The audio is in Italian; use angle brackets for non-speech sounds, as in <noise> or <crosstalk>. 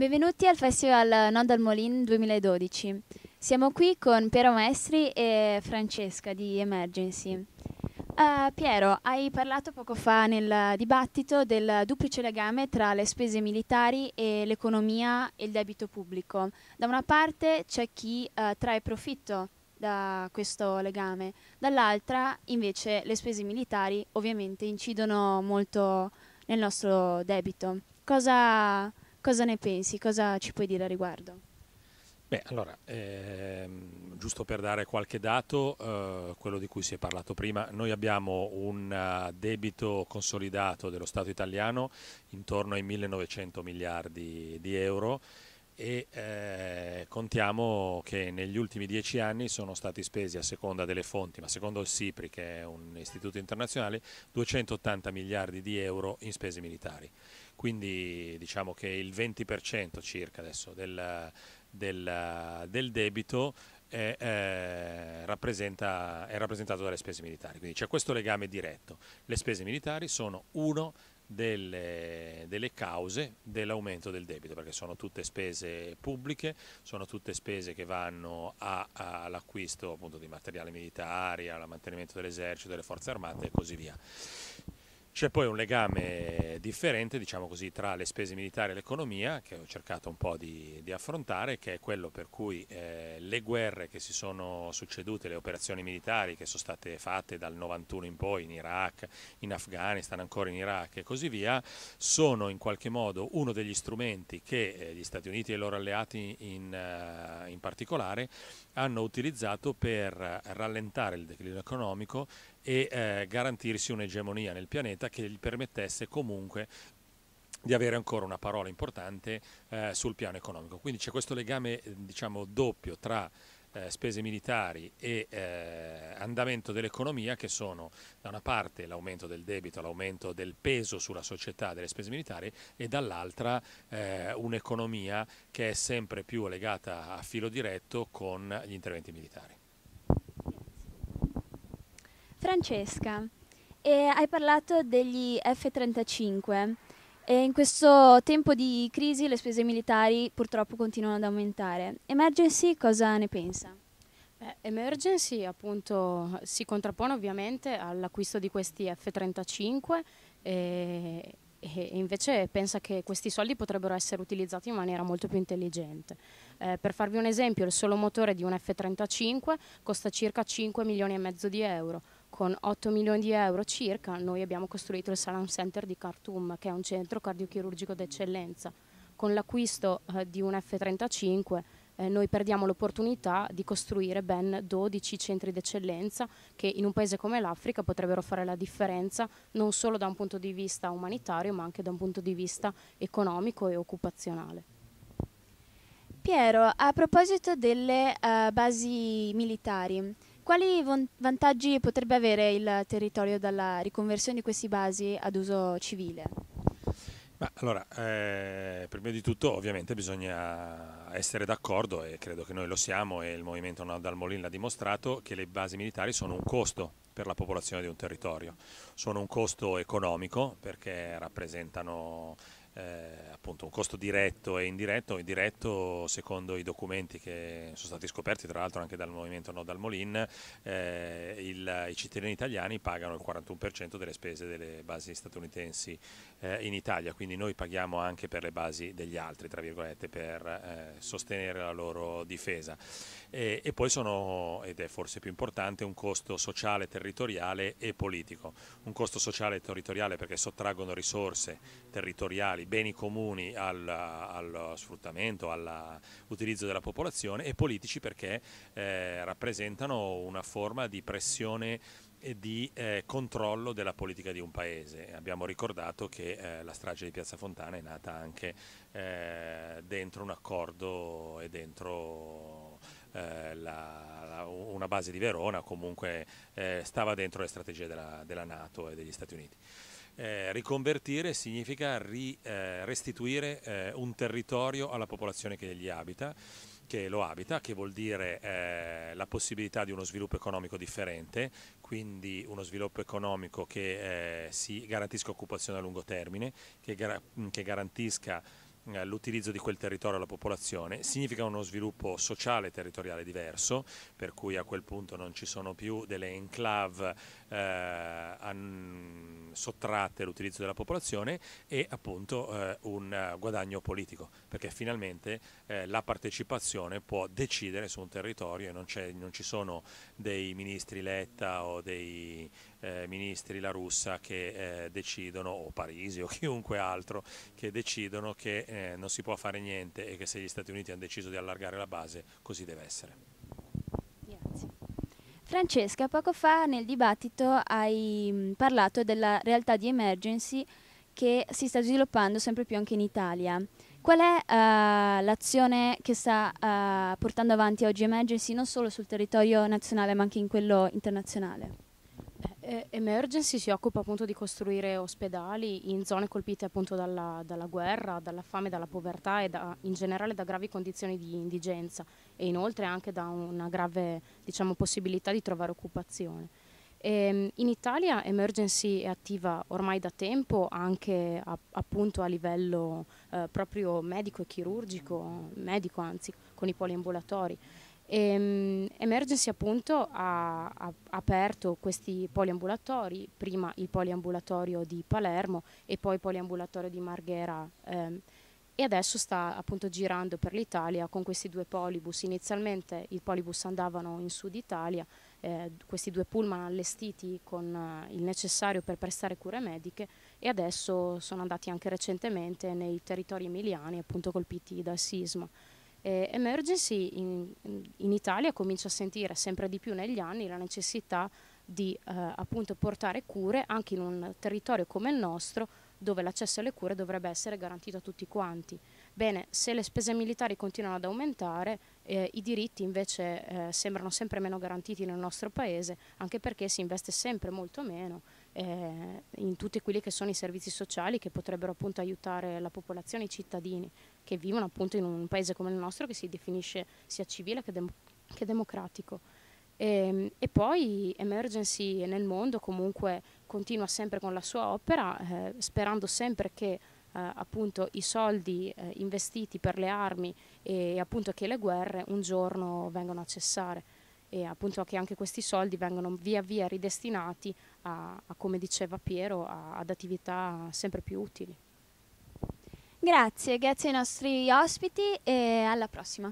Benvenuti al Festival Nod al Molin 2012. Siamo qui con Piero Maestri e Francesca di Emergency. Uh, Piero, hai parlato poco fa nel dibattito del duplice legame tra le spese militari e l'economia e il debito pubblico. Da una parte c'è chi uh, trae profitto da questo legame, dall'altra invece le spese militari ovviamente incidono molto nel nostro debito. Cosa Cosa ne pensi? Cosa ci puoi dire a riguardo? Beh, allora, ehm, giusto per dare qualche dato, eh, quello di cui si è parlato prima, noi abbiamo un eh, debito consolidato dello Stato italiano intorno ai 1.900 miliardi di euro e eh, contiamo che negli ultimi dieci anni sono stati spesi a seconda delle fonti, ma secondo il SIPRI che è un istituto internazionale, 280 miliardi di euro in spese militari. Quindi diciamo che il 20% circa adesso del, del, del debito è, è, eh, è, rappresentato dalle spese militari. Quindi c'è questo legame diretto. Le spese militari sono uno delle, delle cause dell'aumento del debito, perché sono tutte spese pubbliche, sono tutte spese che vanno all'acquisto di materiale militare, al mantenimento dell'esercito, delle forze armate e così via. C'è poi un legame differente, diciamo così, tra le spese militari e l'economia, che ho cercato un po' di, di affrontare, che è quello per cui eh, le guerre che si sono succedute, le operazioni militari che sono state fatte dal 91 in poi in Iraq, in Afghanistan, ancora in Iraq e così via, sono in qualche modo uno degli strumenti che eh, gli Stati Uniti e i loro alleati in, eh, in particolare hanno utilizzato per rallentare il declino economico e eh, garantirsi un'egemonia nel pianeta che gli permettesse comunque di avere ancora una parola importante eh, sul piano economico. Quindi c'è questo legame eh, diciamo, doppio tra eh, spese militari e eh, andamento dell'economia che sono da una parte l'aumento del debito, l'aumento del peso sulla società delle spese militari e dall'altra eh, un'economia che è sempre più legata a filo diretto con gli interventi militari. Francesca, hai parlato degli F-35 e in questo tempo di crisi le spese militari purtroppo continuano ad aumentare. Emergency cosa ne pensa? Beh, emergency appunto si contrappone ovviamente all'acquisto di questi F-35 e, e, invece pensa che questi soldi potrebbero essere utilizzati in maniera molto più intelligente. Eh, per farvi un esempio, il solo motore di un F-35 costa circa 5 milioni e mezzo di euro con 8 milioni di euro circa noi abbiamo costruito il Salam Center di Khartoum, che è un centro cardiochirurgico d'eccellenza. Con l'acquisto eh, di un F-35 eh, noi perdiamo l'opportunità di costruire ben 12 centri d'eccellenza che in un paese come l'Africa potrebbero fare la differenza non solo da un punto di vista umanitario ma anche da un punto di vista economico e occupazionale. Piero, a proposito delle uh, basi militari, quali vantaggi potrebbe avere il territorio dalla riconversione di queste basi ad uso civile? Ma allora, eh, prima di tutto ovviamente bisogna essere d'accordo e credo che noi lo siamo e il Movimento No dal Molin l'ha dimostrato che le basi militari sono un costo per la popolazione di un territorio, sono un costo economico perché rappresentano eh, appunto un costo diretto e indiretto, indiretto secondo i documenti che sono stati scoperti tra l'altro anche dal movimento No dal Molin, eh, il, i cittadini italiani pagano il 41% delle spese delle basi statunitensi eh, in Italia, quindi noi paghiamo anche per le basi degli altri, tra virgolette, per eh, sostenere la loro difesa. E, e, poi sono, ed è forse più importante, un costo sociale, territoriale e politico. Un costo sociale e territoriale perché sottraggono risorse territoriali naturali, beni comuni al, allo sfruttamento, all'utilizzo della popolazione e politici perché eh, rappresentano una forma di pressione e di eh, controllo della politica di un paese. Abbiamo ricordato che eh, la strage di Piazza Fontana è nata anche eh, dentro un accordo e dentro eh, la, la, una base di Verona, comunque eh, stava dentro le strategie della, della Nato e degli Stati Uniti eh, riconvertire significa ri, eh, restituire eh, un territorio alla popolazione che li abita che lo abita, che vuol dire eh, la possibilità di uno sviluppo economico differente, quindi uno sviluppo economico che eh, si garantisca occupazione a lungo termine, che, gar che garantisca eh, l'utilizzo di quel territorio alla popolazione significa uno sviluppo sociale e territoriale diverso per cui a quel punto non ci sono più delle enclave eh, sottratte l'utilizzo della popolazione e appunto eh, un eh, guadagno politico, perché finalmente eh, la partecipazione può decidere su un territorio e non, non ci sono dei ministri Letta o dei eh, ministri La Russa che eh, decidono, o Parisi o <laughs> chiunque altro, che decidono che eh, non si può fare niente e che se gli Stati Uniti hanno deciso di allargare la base così deve essere. Francesca, poco fa nel dibattito hai mm, parlato della realtà di emergency che si sta sviluppando sempre più anche in Italia. Qual è uh, l'azione che sta uh, portando avanti oggi Emergency non solo sul territorio nazionale ma anche in quello internazionale? Eh, Emergency si occupa appunto di costruire ospedali in zone colpite appunto dalla, dalla guerra, dalla fame, dalla povertà e da, in generale da gravi condizioni di indigenza e inoltre anche da una grave diciamo, possibilità di trovare occupazione. E, ehm, in Italia Emergency è attiva ormai da tempo anche a, appunto a livello eh, proprio medico e chirurgico, medico anzi, con i poliambulatori. E, ehm, Emergency appunto ha, ha, aperto questi poliambulatori, prima il poliambulatorio di Palermo e poi il poliambulatorio di Marghera ehm, e adesso sta appunto girando per l'Italia con questi due polibus. Inizialmente i polibus andavano in sud Italia, eh, questi due pullman allestiti con eh, il necessario per prestare cure mediche e adesso sono andati anche recentemente nei territori emiliani appunto colpiti dal sisma. Eh, emergency in, in, Italia comincia a sentire sempre di più negli anni la necessità di eh, appunto portare cure anche in un territorio come il nostro dove l'accesso alle cure dovrebbe essere garantito a tutti quanti. Bene, se le spese militari continuano ad aumentare, eh, i diritti invece eh, sembrano sempre meno garantiti nel nostro paese, anche perché si investe sempre molto meno eh, in tutti quelli che sono i servizi sociali che potrebbero appunto aiutare la popolazione, i cittadini che vivono appunto in un paese come il nostro che si definisce sia civile che, dem che democratico. E, ehm, e, poi Emergency nel mondo comunque continua sempre con la sua opera, eh, sperando sempre che eh, appunto i soldi eh, investiti per le armi e appunto che le guerre un giorno vengano a cessare e appunto che anche questi soldi vengano via via ridestinati a, a come diceva Piero, a, ad attività sempre più utili. Grazie, grazie ai nostri ospiti e alla prossima.